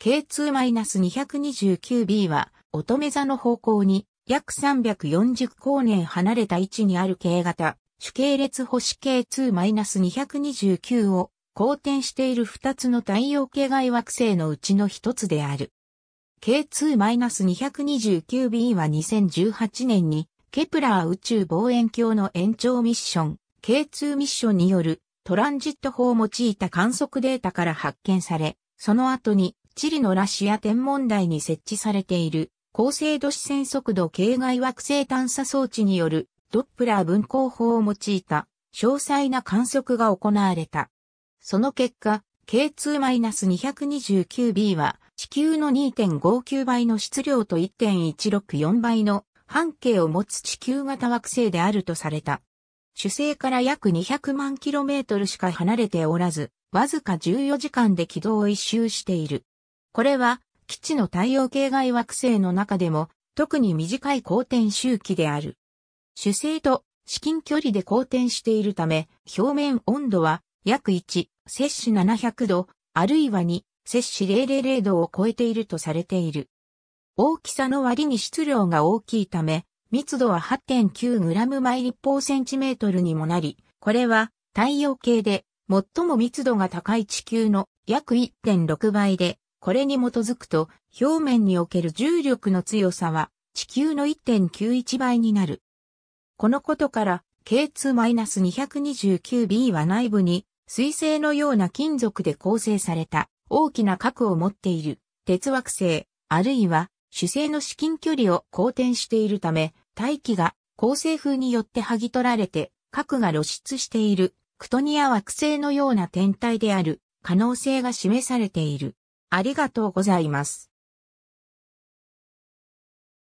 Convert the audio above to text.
K2-229b は、乙女座の方向に約340光年離れた位置にある K 型、主系列星 K2-229 を公転している2つの太陽系外惑星のうちの1つである。K2-229b は2018年にケプラー宇宙望遠鏡の延長ミッション K2 ミッションによるトランジット法を用いた観測データから発見され、その後にチリのラシア天文台に設置されている高精度視線速度系外惑星探査装置によるドップラー分光法を用いた詳細な観測が行われた。その結果、K2-229b は地球の2.59倍の質量と1.164倍の半径を持つ地球型惑星であるとされた。主星から約200万キロメートルしか離れておらず、わずか14時間で軌道を一周している。これは基地の太陽系外惑星の中でも特に短い公転周期である。主星と至近距離で公転しているため、表面温度は約1、摂氏700度、あるいは2、摂氏000度を超えているとされている。大きさの割に質量が大きいため、密度は 8.9g 毎立方センチメートルにもなり、これは太陽系で最も密度が高い地球の約1.6倍でこれに基づくと、表面における重力の強さは、地球の1.91倍になる。このことから、K2-229b は内部に、水星のような金属で構成された、大きな核を持っている、鉄惑星、あるいは、主星の至近距離を好転しているため、大気が、構成風によって剥ぎ取られて、核が露出している、クトニア惑星のような天体である、可能性が示されている。ありがとうございます。